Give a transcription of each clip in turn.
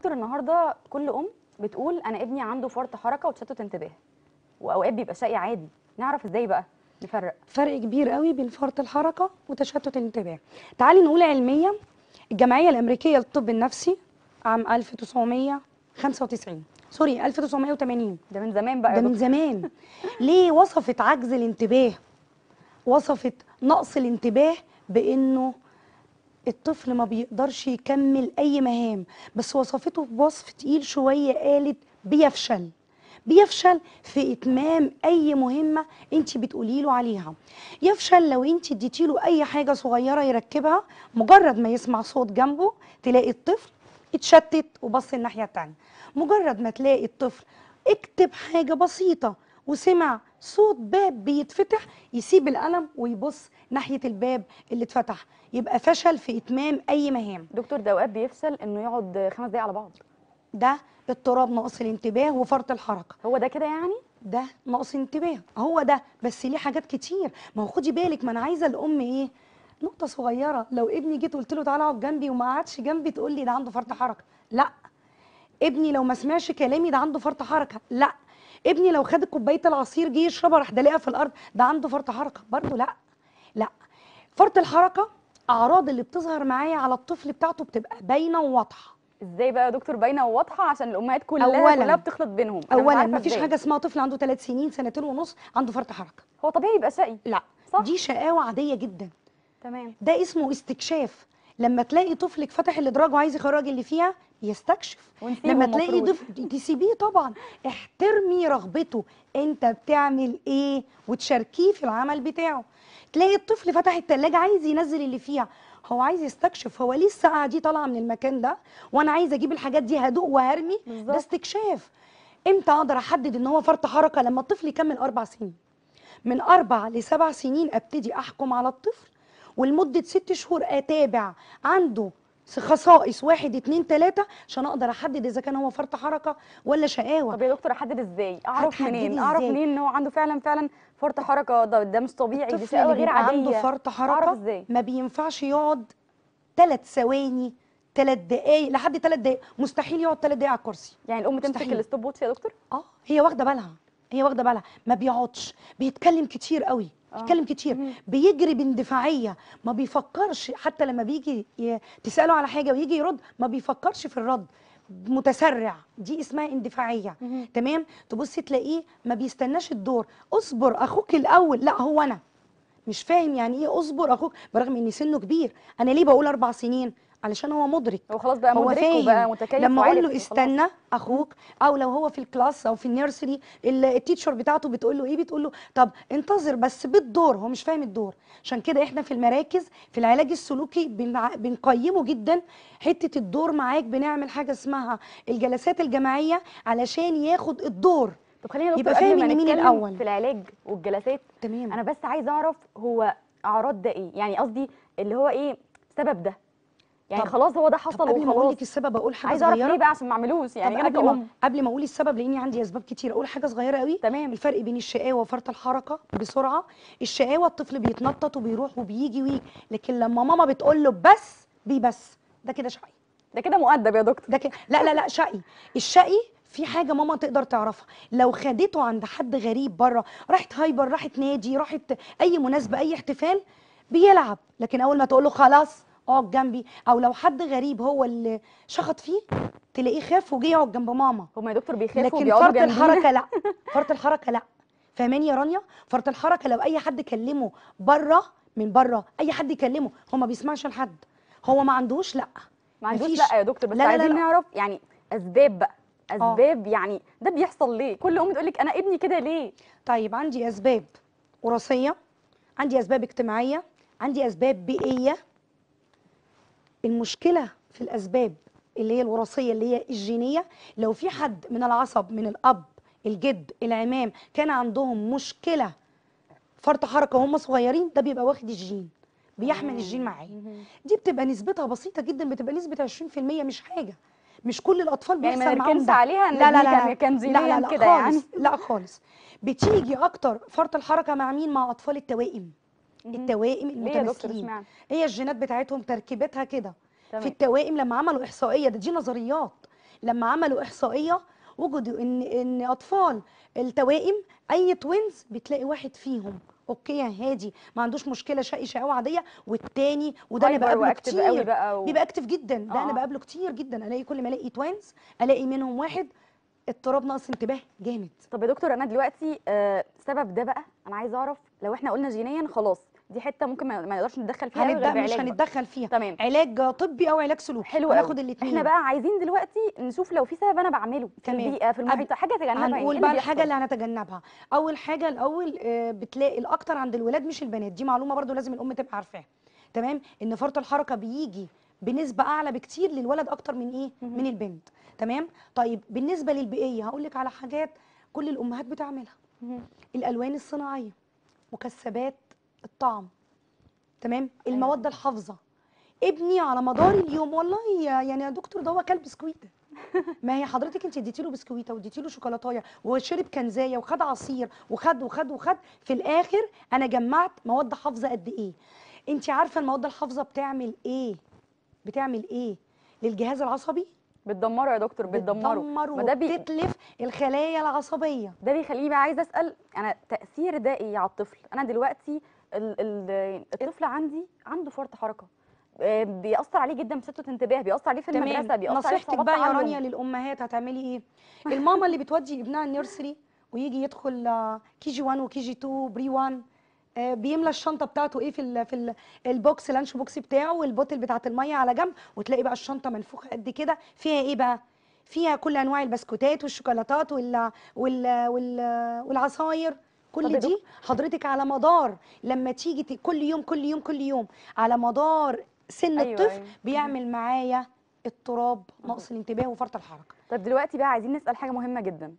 دكتور النهارده كل ام بتقول انا ابني عنده فرط حركه وتشتت انتباه واوقات بيبقى شقي عادي نعرف ازاي بقى نفرق فرق كبير قوي بين فرط الحركه وتشتت الانتباه تعالي نقول علميا الجمعيه الامريكيه للطب النفسي عام 1995 سوري 1980 ده من زمان بقى ده من زمان ليه وصفت عجز الانتباه وصفت نقص الانتباه بانه الطفل ما بيقدرش يكمل اي مهام بس وصفته بوصف تقيل شويه قالت بيفشل بيفشل في اتمام اي مهمه انت بتقولي له عليها يفشل لو انت اديتي له اي حاجه صغيره يركبها مجرد ما يسمع صوت جنبه تلاقي الطفل اتشتت وبص الناحيه التانيه مجرد ما تلاقي الطفل اكتب حاجه بسيطه وسمع صوت باب بيتفتح يسيب القلم ويبص ناحيه الباب اللي اتفتح يبقى فشل في اتمام اي مهام دكتور ده اوقات بيفشل انه يقعد خمس دقايق على بعض ده اضطراب نقص الانتباه وفرط الحركه هو ده كده يعني ده نقص انتباه هو ده بس ليه حاجات كتير ما هو خدي بالك ما انا عايزه الام ايه نقطه صغيره لو ابني جيت قلت له تعالى اقعد جنبي وما قعدش جنبي تقول لي ده عنده فرط حركه لا ابني لو ما سمعش كلامي ده عنده فرط حركه لا ابني لو خد كوبايه العصير جه يشربها راح دلقها في الارض ده عنده فرط حركه برضه لا لا فرط الحركه الاعراض اللي بتظهر معايا على الطفل بتاعته بتبقى باينه وواضحه ازاي بقى يا دكتور باينه وواضحه عشان الامهات كلها كلها بتخلط بينهم اولا مفيش حاجه اسمها طفل عنده ثلاث سنين سنتين ونص عنده فرط حركه هو طبيعي يبقى شقي لا صح؟ دي شقاوه عاديه جدا تمام ده اسمه استكشاف لما تلاقي طفلك فتح الادراج وعايز يخرج اللي فيها يستكشف لما تلاقي ضف... تسيبيه طبعا احترمي رغبته انت بتعمل ايه وتشاركيه في العمل بتاعه تلاقي الطفل فتح التلاجة عايز ينزل اللي فيها هو عايز يستكشف هو ليه الساعة دي طالعة من المكان ده وانا عايز اجيب الحاجات دي هدوء وهرمي ده استكشاف امتى اقدر احدد ان هو فرط حركة لما الطفل يكمل اربع سنين من اربع لسبع سنين ابتدي احكم على الطفل ولمدة ست شهور اتابع عنده خصائص واحد اتنين تلاته عشان اقدر احدد اذا كان هو فرط حركه ولا شقاوه طب يا دكتور احدد ازاي؟ اعرف منين؟ إزاي؟ اعرف منين ان هو عنده فعلا فعلا فرط حركه ده, ده مش طبيعي دي شقاوه غير عاديه عنده فرط حركه إزاي؟ ما بينفعش يقعد تلات ثواني تلات دقايق لحد تلات دقايق مستحيل يقعد تلات دقايق على الكرسي يعني الام تمسك الستوب ووتش يا دكتور؟ اه هي واخده بالها هي واخده بالها ما بيقعدش بيتكلم كتير قوي آه. بيتكلم كتير بيجري باندفاعيه ما بيفكرش حتى لما بيجي تساله على حاجه ويجي يرد ما بيفكرش في الرد متسرع دي اسمها اندفاعيه تمام تبصي تلاقيه ما بيستناش الدور اصبر اخوك الاول لا هو انا مش فاهم يعني ايه اصبر اخوك برغم ان سنه كبير انا ليه بقول اربع سنين علشان هو مدرك هو خلاص بقى مدرك وبقى متكيف لما اقول له استنى اخوك او لو هو في الكلاس او في النيرسري التيتشر بتاعته بتقول له ايه بتقول له طب انتظر بس بالدور هو مش فاهم الدور عشان كده احنا في المراكز في العلاج السلوكي بنقيمه جدا حته الدور معاك بنعمل حاجه اسمها الجلسات الجماعيه علشان ياخد الدور طب خلينا يبقى فاهم يعني مين الاول في العلاج والجلسات تمام انا بس عايزه اعرف هو اعراض ده ايه يعني قصدي اللي هو ايه سبب ده يعني خلاص هو ده حصل وخلاص قبل ما اقول لك السبب اقول حاجه عايزه اعرف ليه بقى عشان ما اعملوش يعني انا قبل ما قبل ما اقول السبب لاني عندي اسباب كتير اقول حاجه صغيره قوي تمام الفرق بين الشقاوه وفرط الحركه بسرعه الشقاوه الطفل بيتنطط وبيروح وبيجي ويجي لكن لما ماما بتقول له بس بي بس ده كده شقي ده كده مؤدب يا دكتور ده كده لا لا لا شقي الشقي في حاجه ماما تقدر تعرفها لو خدته عند حد غريب بره راحت هايبر راحت نادي راحت اي مناسبه اي احتفال بيلعب لكن اول ما تقول له خلاص اقعد جنبي او لو حد غريب هو اللي شخط فيه تلاقيه خاف وجه يقعد جنب ماما هما يا دكتور بيخافوا لكن فرط الحركه لا فرط الحركه لا فاهماني يا رانيا فرط الحركه لو اي حد كلمه بره من بره اي حد يكلمه هو ما بيسمعش لحد هو ما عندوش لا ما عندوش لا يا دكتور بس لا لا عايزين نعرف يعني اسباب بقى آه. اسباب أوه. يعني ده بيحصل ليه كل ام تقول لك انا ابني كده ليه طيب عندي اسباب وراثيه عندي اسباب اجتماعيه عندي اسباب بيئيه المشكله في الاسباب اللي هي الوراثيه اللي هي الجينيه لو في حد من العصب من الاب الجد العمام كان عندهم مشكله فرط حركه وهم صغيرين ده بيبقى واخد الجين بيحمل الجين معاه دي بتبقى نسبتها بسيطه جدا بتبقى نسبه 20% مش حاجه مش كل الاطفال يعني بيحصل يعني معاهم ده عليها لا لا لا كان لا لا لا, لا يعني. خالص يعني. لا خالص بتيجي اكتر فرط الحركه مع مين مع اطفال التوائم التوائم المتماثلين هي الجينات بتاعتهم تركيبتها كده في التوائم لما عملوا احصائيه ده دي نظريات لما عملوا احصائيه وجدوا ان ان اطفال التوائم اي توينز بتلاقي واحد فيهم اوكي يا يعني هادي ما عندوش مشكله شقي شقاوه عاديه والتاني وده انا أيوة، بقابله كتير قوي بقى و... بيبقى اكتف جدا ده آه. انا بقابله كتير جدا الاقي كل ما الاقي توينز الاقي منهم واحد اضطراب نقص انتباه جامد طب يا دكتور انا دلوقتي آه سبب ده بقى انا عايزه اعرف لو احنا قلنا جينيا خلاص دي حته ممكن ما نقدرش نتدخل فيها هنبدأ مش هنتدخل فيها تمام علاج طبي او علاج سلوكي حلو ناخد الاثنين احنا بقى عايزين دلوقتي نشوف لو في سبب انا بعمله تمام. في البيئه في المحيط حاجه تجنبها يعني. هنقول إيه بقى الحاجه اللي هنتجنبها اول حاجه الاول آه، بتلاقي الاكتر عند الولاد مش البنات دي معلومه برضو لازم الام تبقى عارفاها تمام ان فرط الحركه بيجي بنسبه اعلى بكتير للولد اكتر من ايه من البنت تمام طيب بالنسبه للبيئيه هقول لك على حاجات كل الامهات بتعملها الالوان الصناعيه مكسبات الطعم تمام أيوة. المواد الحافظه ابني على مدار اليوم والله يعني يا دكتور ده هو كلب بسكويت ما هي حضرتك انت اديتي له بسكويته واديتي له شوكولاتايه وشرب كنزايه وخد عصير وخد وخد وخد في الاخر انا جمعت مواد حافظه قد ايه انت عارفه المواد الحافظه بتعمل ايه بتعمل ايه للجهاز العصبي بتدمره يا دكتور بتدمره بتدمره ده بتتلف الخلايا العصبيه ده بيخليني بقى عايزه اسال انا تاثير ده ايه على الطفل انا دلوقتي الطفل عندي عنده فرط حركه آه، بيأثر عليه جدا بشتت انتباه بيأثر عليه في تمام. المدرسه بيأثر نصيحتك بقى يا رانيا للامهات هتعملي ايه الماما اللي بتودي ابنها النيرسري ويجي يدخل آه، كي جي 1 وكي جي 2 بري 1 آه، بيملى الشنطه بتاعته ايه في في البوكس لانش بوكس بتاعه والبوتل بتاعه الميه على جنب وتلاقي بقى الشنطه منفوخه قد كده فيها ايه بقى فيها كل انواع البسكوتات والشوكولاتات والعصاير كل دي حضرتك على مدار لما تيجي كل يوم كل يوم كل يوم على مدار سن أيوة الطفل أيوة. بيعمل معايا اضطراب نقص الانتباه وفرط الحركه طب دلوقتي بقى عايزين نسال حاجه مهمه جدا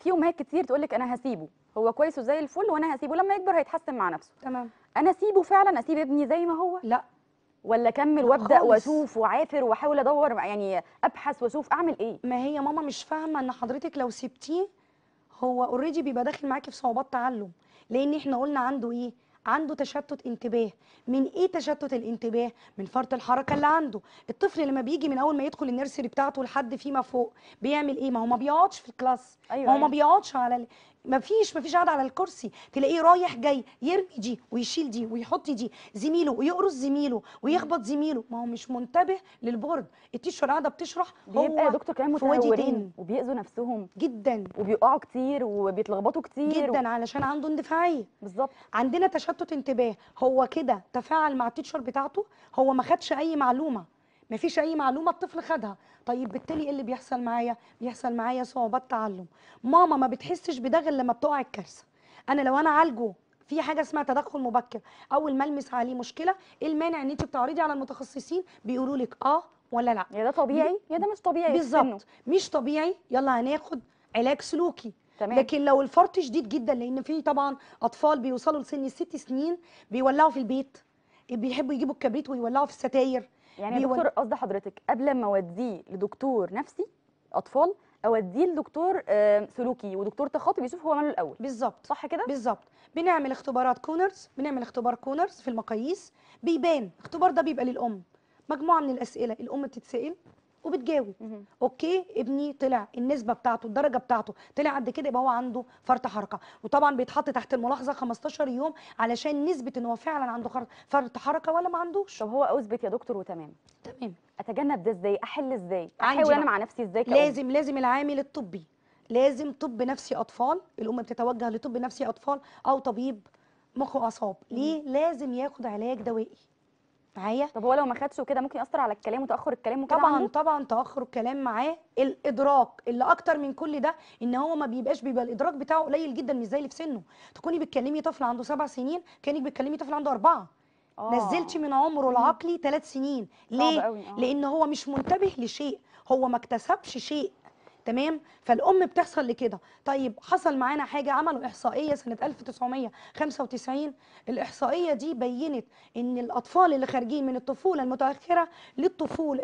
في امهات كتير تقول لك انا هسيبه هو كويس وزي الفل وانا هسيبه لما يكبر هيتحسن مع نفسه تمام انا اسيبه فعلا اسيب ابني زي ما هو لا ولا اكمل وابدا واشوف وعافر واحاول ادور يعني ابحث واشوف اعمل ايه ما هي ماما مش فاهمه ان حضرتك لو سبتيه هو اوريدي بيبقى داخل معاكي في صعوبات تعلم لان احنا قلنا عنده ايه عنده تشتت انتباه من ايه تشتت الانتباه من فرط الحركه اللي عنده الطفل لما بيجي من اول ما يدخل النيرسري بتاعته لحد فيما فوق بيعمل ايه ما هو ما بيقعدش في الكلاس أيوة هو أيوة. ما بيقعدش على مفيش مفيش قاعد على الكرسي تلاقيه رايح جاي يرمي دي ويشيل دي ويحط دي زميله ويقرص زميله ويخبط زميله ما هو مش منتبه للبورد التيشر قاعده بتشرح بيبقى يا دكتور كمان متهورين وبيأذوا نفسهم جدا وبيقعوا كتير وبيتلخبطوا كتير جدا و... علشان عنده اندفاعيه بالظبط عندنا تشتت انتباه هو كده تفاعل مع التيشر بتاعته هو ما خدش اي معلومه ما فيش اي معلومه الطفل خدها طيب بالتالي ايه اللي بيحصل معايا بيحصل معايا صعوبات تعلم ماما ما بتحسش بده غير لما بتقع الكارثه انا لو انا عالجه في حاجه اسمها تدخل مبكر اول ما المس عليه مشكله ايه المانع ان انت بتعرضي على المتخصصين بيقولوا لك اه ولا لا يا ده طبيعي يا ده مش طبيعي بالظبط مش طبيعي يلا هناخد علاج سلوكي تمام. لكن لو الفرط شديد جدا لان في طبعا اطفال بيوصلوا لسن الست سنين بيولعوا في البيت بيحبوا يجيبوا الكبريت ويولعوا في الستاير يعني يا دكتور قصدي حضرتك قبل ما اوديه لدكتور نفسي اطفال اوديه لدكتور سلوكي ودكتور تخاطب يشوف هو ماله الاول بالظبط صح كده بالظبط بنعمل اختبارات كونرز بنعمل اختبار كونرز في المقاييس بيبان الاختبار ده بيبقى للام مجموعه من الاسئله الام بتتسال وبتجاوب اوكي ابني طلع النسبه بتاعته الدرجه بتاعته طلع قد كده يبقى هو عنده فرط حركه وطبعا بيتحط تحت الملاحظه 15 يوم علشان نثبت ان هو فعلا عنده فرط حركه ولا ما عندوش طب هو اثبت يا دكتور وتمام تمام اتجنب ده ازاي احل ازاي احاول انا مع نفسي ازاي كأول. لازم لازم العامل الطبي لازم طب نفسي اطفال الام بتتوجه لطب نفسي اطفال او طبيب مخ واعصاب ليه لازم ياخد علاج دوائي معايا طب هو لو ما خدش وكده ممكن ياثر على الكلام وتاخر الكلام وكده طبعا عنه؟ طبعا تاخر الكلام معاه الادراك اللي اكتر من كل ده ان هو ما بيبقاش بيبقى الادراك بتاعه قليل جدا مش زي اللي في سنه تكوني بتكلمي طفل عنده سبع سنين كانك بتكلمي طفل عنده اربعه أوه. نزلتي من عمره العقلي ثلاث سنين ليه؟ آه. لان هو مش منتبه لشيء هو ما اكتسبش شيء تمام فالام بتحصل لكده طيب حصل معانا حاجه عملوا احصائيه سنه 1995 الاحصائيه دي بينت ان الاطفال اللي خارجين من الطفوله المتاخره للطفوله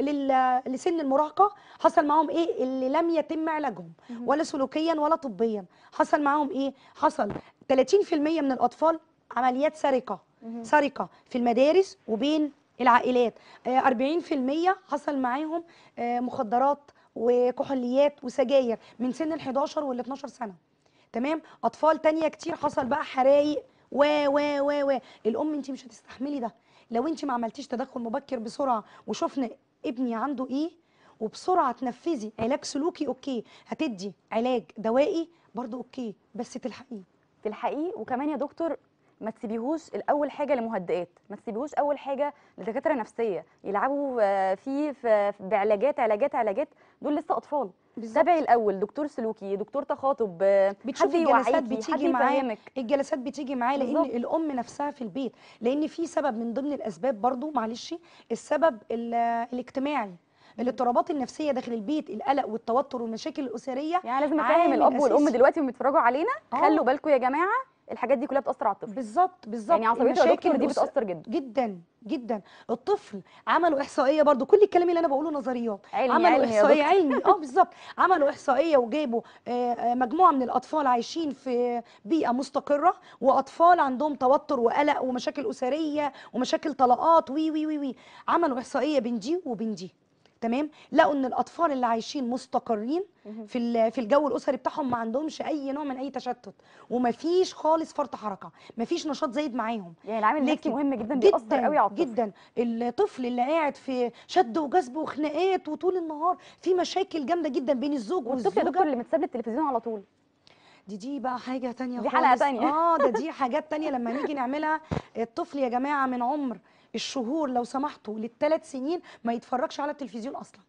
لسن المراهقه حصل معاهم ايه اللي لم يتم علاجهم ولا سلوكيا ولا طبيا حصل معاهم ايه حصل 30% من الاطفال عمليات سرقه سرقه في المدارس وبين العائلات 40% آه، حصل معاهم آه، مخدرات وكحوليات وسجاير من سن ال 11 وال 12 سنه تمام اطفال تانية كتير حصل بقى حرايق و و و و الام انت مش هتستحملي ده لو انت ما عملتيش تدخل مبكر بسرعه وشفنا ابني عنده ايه وبسرعه تنفذي علاج سلوكي اوكي هتدي علاج دوائي برضو اوكي بس تلحقيه تلحقيه وكمان يا دكتور ما تسيبيهوش الاول حاجه لمهدئات ما تسيبيهوش اول حاجه لدكاتره نفسيه يلعبوا آه، فيه في بعلاجات علاجات علاجات دول لسه اطفال تابعي الاول دكتور سلوكي دكتور تخاطب آه، حد الجلسات بتيجي معاه الجلسات بتيجي معايا لان الام نفسها في البيت لان في سبب من ضمن الاسباب برضو معلش السبب الاجتماعي الاضطرابات النفسيه داخل البيت القلق والتوتر والمشاكل الاسريه يعني لازم افهم الاب والام دلوقتي وهم بيتفرجوا علينا آه. خلوا بالكم يا جماعه الحاجات دي كلها بتاثر على الطفل بالظبط بالظبط يعني عصبيه الدكتور دي بتاثر جدا جدا جدا الطفل عملوا احصائيه برضو كل الكلام اللي انا بقوله نظريات علمي عملوا علمي احصائيه علمي اه بالظبط عملوا احصائيه وجابوا آه، آه، مجموعه من الاطفال عايشين في بيئه مستقره واطفال عندهم توتر وقلق ومشاكل اسريه ومشاكل طلاقات وي وي وي, وي. عملوا احصائيه بين دي وبين دي تمام لقوا ان الاطفال اللي عايشين مستقرين في في الجو الاسري بتاعهم ما عندهمش اي نوع من اي تشتت ومفيش خالص فرط حركه مفيش نشاط زايد معاهم يعني العامل النفسي مهم جدا بيأثر قوي على الطفل جدا الطفل اللي قاعد في شد وجذب وخناقات وطول النهار في مشاكل جامده جدا بين الزوج والزوجه والطفل يا دكتور اللي متساب للتلفزيون على طول دي دي بقى حاجه تانية دي خالص. حلقه تانية اه ده دي حاجات تانية لما نيجي نعملها الطفل يا جماعه من عمر الشهور لو سمحتوا للثلاث سنين ما يتفرجش على التلفزيون اصلا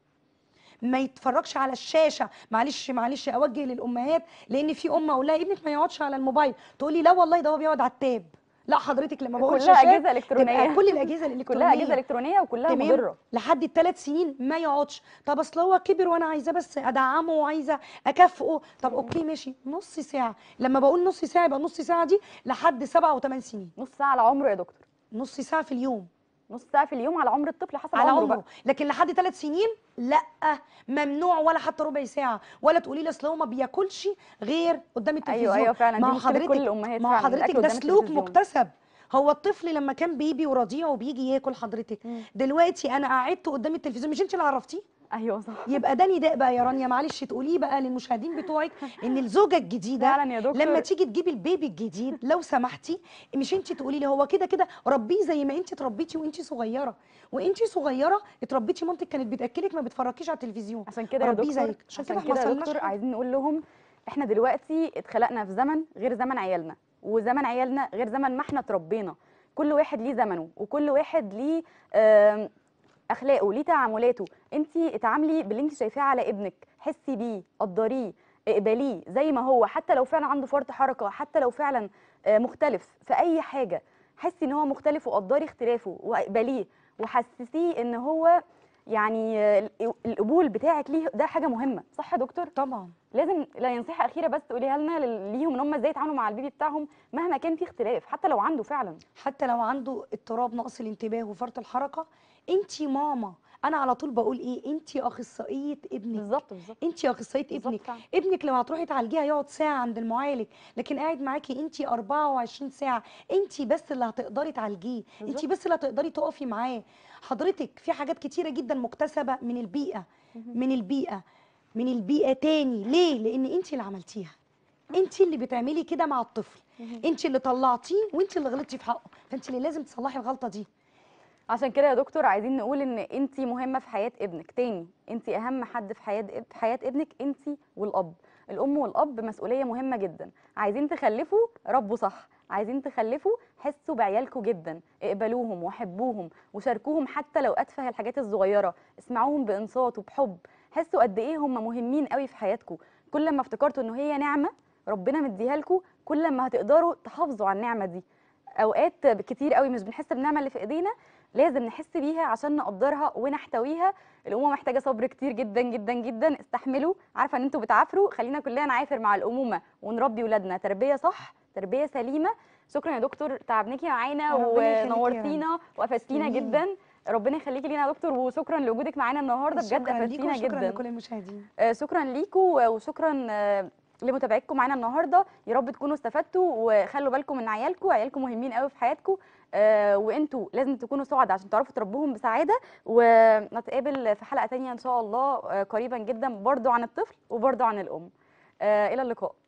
ما يتفرجش على الشاشه معلش معلش اوجه للامهات لان في ام اقول لها ابنك ما يقعدش على الموبايل تقول لي لا والله ده هو بيقعد على التاب لا حضرتك لما بقول كلها اجهزه الكترونيه كل الاجهزه الالكترونيه كلها اجهزه الكترونيه وكلها مضره لحد الثلاث سنين ما يقعدش طب اصل هو كبر وانا عايزاه بس ادعمه وعايزه اكافئه طب اوكي ماشي نص ساعه لما بقول نص ساعه يبقى نص ساعه دي لحد سبعة وثمان سنين نص ساعه على عمره يا دكتور نص ساعه في اليوم نص ساعه في اليوم على عمر الطفل حسب على عمره, عمره. بقى. لكن لحد ثلاث سنين لا ممنوع ولا حتى ربع ساعه ولا تقولي لي اصل هو ما بياكلش غير قدام أيوة، التلفزيون ايوه ايوه فعلا ما حضرتك كل الامهات ما حضرتك ده سلوك مكتسب هو الطفل لما كان بيبي ورضيع وبيجي ياكل حضرتك مم. دلوقتي انا قعدته قدام التلفزيون مش انت اللي عرفتيه ايوه صح يبقى ده نداء بقى يا رانيا معلش تقوليه بقى للمشاهدين بتوعك ان الزوجه الجديده فعلا يا دكتور لما تيجي تجيبي البيبي الجديد لو سمحتي مش انت تقولي لي هو كده كده ربيه زي ما انت اتربيتي وانت صغيره وانت صغيره اتربيتي مامتك كانت بتاكلك ما بتفرجكيش على التلفزيون عشان كده يا دكتور زيك عشان كده احنا يا دكتور عايزين نقول لهم احنا دلوقتي اتخلقنا في زمن غير زمن عيالنا وزمن عيالنا غير زمن ما احنا اتربينا كل واحد ليه زمنه وكل واحد ليه اخلاقه ليه تعاملاته انت اتعاملي باللي انت شايفاه على ابنك حسي بيه قدريه اقبليه زي ما هو حتى لو فعلا عنده فرط حركه حتى لو فعلا آه، مختلف في اي حاجه حسي ان هو مختلف وقدري اختلافه واقبليه وحسسيه ان هو يعني آه، القبول بتاعك ليه ده حاجه مهمه صح يا دكتور طبعا لازم لا ينصيحه اخيره بس تقوليها لنا ليهم ان هم ازاي يتعاملوا مع البيبي بتاعهم مهما كان في اختلاف حتى لو عنده فعلا حتى لو عنده اضطراب نقص الانتباه وفرط الحركه انت ماما انا على طول بقول ايه انت اخصائيه ابنك بالظبط بالظبط انت اخصائيه ابنك بالزبط. ابنك لما تروحي تعالجيه هيقعد ساعه عند المعالج لكن قاعد معاكي انت 24 ساعه انت بس اللي هتقدري تعالجيه انت بس اللي هتقدري تقفي معاه حضرتك في حاجات كتيره جدا مكتسبه من البيئه من البيئه من البيئه تاني ليه لان انت اللي عملتيها انت اللي بتعملي كده مع الطفل انت اللي طلعتيه وانت اللي غلطتي في حقه فانت اللي لازم تصلحي الغلطه دي عشان كده يا دكتور عايزين نقول ان انت مهمه في حياه ابنك تاني انت اهم حد في حياه في حياه ابنك انت والاب الام والاب مسؤوليه مهمه جدا عايزين تخلفوا ربوا صح عايزين تخلفوا حسوا بعيالكم جدا اقبلوهم وحبوهم وشاركوهم حتى لو اتفه الحاجات الصغيره اسمعوهم بانصات وبحب حسوا قد ايه هم مهمين قوي في حياتكم كل ما افتكرتوا ان هي نعمه ربنا مديها لكم كل ما هتقدروا تحافظوا على النعمه دي اوقات كتير قوي مش بنحس بالنعمه اللي في ايدينا لازم نحس بيها عشان نقدرها ونحتويها الامومه محتاجه صبر كتير جدا جدا جدا استحملوا عارفه ان انتوا بتعافروا خلينا كلنا نعافر مع الامومه ونربي ولادنا تربيه صح تربيه سليمه شكرا يا دكتور تعبناكي معانا ونورتينا وافدتينا جدا ربنا يخليك لينا يا دكتور وشكرا لوجودك معانا النهارده بجد افدتينا جدا شكرا لكل المشاهدين آه شكرا ليكم وشكرا آه لمتابعتكم معانا النهارده يا رب تكونوا استفدتوا وخلوا بالكم من عيالكم عيالكم مهمين قوي في حياتكم آه، وانتوا لازم تكونوا سعداء عشان تعرفوا تربوهم بسعاده ونتقابل في حلقه ثانيه ان شاء الله آه، قريبا جدا برضو عن الطفل وبرضو عن الام آه، الى اللقاء